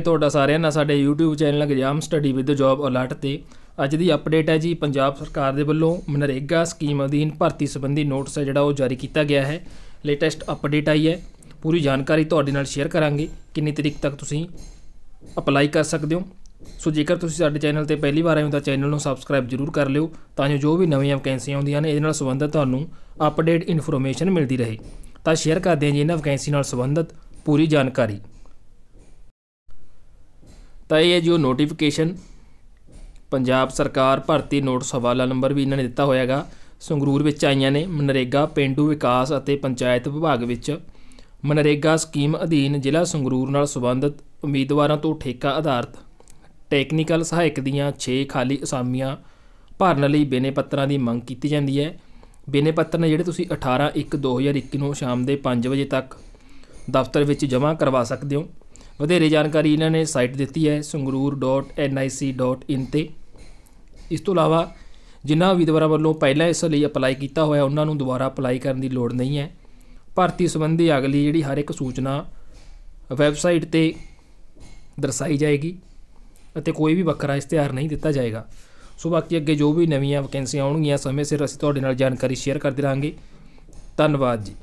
ਤੁਹਾਡਾ ਸਾਰਿਆਂ ਦਾ ਸਾਡੇ YouTube channel exam study with job alert ਤੇ ਅੱਜ ਦੀ ਅਪਡੇਟ ਹੈ ਜੀ ਪੰਜਾਬ ਸਰਕਾਰ ਦੇ ਵੱਲੋਂ ਮਨਰੇਗਾ ਸਕੀਮ ਅਧੀਨ ਭਰਤੀ ਸੰਬੰਧੀ ਨੋਟਿਸ ਹੈ ਜਿਹੜਾ ਉਹ ਜਾਰੀ ਕੀਤਾ ਗਿਆ ਹੈ ਲੇਟੈਸਟ ਅਪਡੇਟ ਆਈ ਹੈ ਪੂਰੀ ਜਾਣਕਾਰੀ ਤੁਹਾਡੇ ਨਾਲ ਸ਼ੇਅਰ ਕਰਾਂਗੇ ਕਿੰਨੀ ਤਰੀਕ ਤੱਕ ਤੁਸੀਂ ਅਪਲਾਈ ਕਰ ਸਕਦੇ ਹੋ ਸੋ ਜੇਕਰ ਤੁਸੀਂ ਸਾਡੇ ਚੈਨਲ ਤੇ ਪਹਿਲੀ ਵਾਰ ਆਏ ਹੋ ਤਾਂ ਚੈਨਲ ਨੂੰ ਸਬਸਕ੍ਰਾਈਬ ਜ਼ਰੂਰ ਕਰ ਲਿਓ ਤਾਂ ਜੋ ਜੋ ਵੀ ਨਵੀਆਂ ਵੈਕੈਂਸੀਆਂ ਆਉਂਦੀਆਂ ਨੇ ਇਹਦੇ ਨਾਲ ਸੰਬੰਧਿਤ ਤੁਹਾਨੂੰ ਅਪਡੇਟ ਇਨਫੋਰਮੇਸ਼ਨ ਮਿਲਦੀ ਰਹੇ ਤਾਂ ਸ਼ੇਅਰ ਕਰਦੇ ਹਾਂ ਜੀ ਇਹਨਾਂ ਵੈਕੈਂਸੀ ਨਾਲ ਸੰਬੰਧਿਤ ਪੂਰੀ ਜਾਣਕਾਰੀ ਤਾਂ ਇਹ ਜੋ ਜੀ ਨੋਟੀਫਿਕੇਸ਼ਨ ਪੰਜਾਬ ਸਰਕਾਰ ਭਰਤੀ ਨੋਟ ਹਵਾਲਾ ਨੰਬਰ ਵੀ ਇਹਨਾਂ ਨੇ ਦਿੱਤਾ ਹੋਇਆਗਾ ਸੰਗਰੂਰ ਵਿੱਚ ਆਈਆਂ ਨੇ ਮਨਰੇਗਾ ਪਿੰਡੂ ਵਿਕਾਸ ਅਤੇ ਪੰਚਾਇਤ ਵਿਭਾਗ ਵਿੱਚ ਮਨਰੇਗਾ ਸਕੀਮ ਅਧੀਨ ਜ਼ਿਲ੍ਹਾ ਸੰਗਰੂਰ ਨਾਲ ਸੰਬੰਧਿਤ ਉਮੀਦਵਾਰਾਂ ਤੋਂ ਠੇਕਾ ਆਧਾਰਿਤ ਟੈਕਨੀਕਲ ਸਹਾਇਕ ਦੀਆਂ 6 ਖਾਲੀ ਅਸਾਮੀਆਂ ਭਰਨ ਲਈ ਬੇਨੇ ਪੱਤਰਾਂ ਦੀ ਮੰਗ ਕੀਤੀ ਜਾਂਦੀ ਹੈ ਬੇਨੇ ਪੱਤਰ ਨੇ ਜਿਹੜੇ ਤੁਸੀਂ 18 1 2021 ਨੂੰ ਸ਼ਾਮ ਦੇ 5 ਵਜੇ ਤੱਕ ਦਫ਼ਤਰ ਵਿੱਚ ਜਮ੍ਹਾਂ ਕਰਵਾ ਸਕਦੇ ਹੋ ਵਧੇਰੇ ਜਾਣਕਾਰੀ ਇਹਨਾਂ ਨੇ ਸਾਈਟ ਦਿੱਤੀ ਹੈ ਸੰਗਰੂਰ.nic.in ਤੇ ਇਸ ਤੋਂ ਇਲਾਵਾ ਜਿਨ੍ਹਾਂ ਉਮੀਦਵਾਰਾਂ ਵੱਲੋਂ ਪਹਿਲਾਂ ਇਸ ਲਈ ਅਪਲਾਈ ਕੀਤਾ ਹੋਇਆ ਉਹਨਾਂ ਨੂੰ ਦੁਬਾਰਾ ਅਪਲਾਈ ਕਰਨ ਦੀ ਲੋੜ ਨਹੀਂ ਹੈ ਭਾਰਤੀ ਸੰਬੰਧੀ ਅਗਲੀ ਜਿਹੜੀ ਹਰ ਇੱਕ ਸੂਚਨਾ ਵੈਬਸਾਈਟ ਤੇ ਦਰਸਾਈ ਜਾਏਗੀ ਅਤੇ ਕੋਈ ਵੀ ਵੱਖਰਾ ਇਸ਼ਤਿਹਾਰ ਨਹੀਂ ਦਿੱਤਾ ਜਾਏਗਾ ਸੋ ਬਾਕੀ ਅੱਗੇ ਜੋ ਵੀ ਨਵੀਆਂ ਵੈਕੈਂਸੀਆਂ ਆਉਣਗੀਆਂ ਸਮੇਂ ਸਿਰ ਅਸੀਂ ਤੁਹਾਡੇ ਨਾਲ ਜਾਣਕਾਰੀ ਸ਼ੇਅਰ ਕਰਦੇ ਰਹਾਂਗੇ ਧੰਨਵਾਦ ਜੀ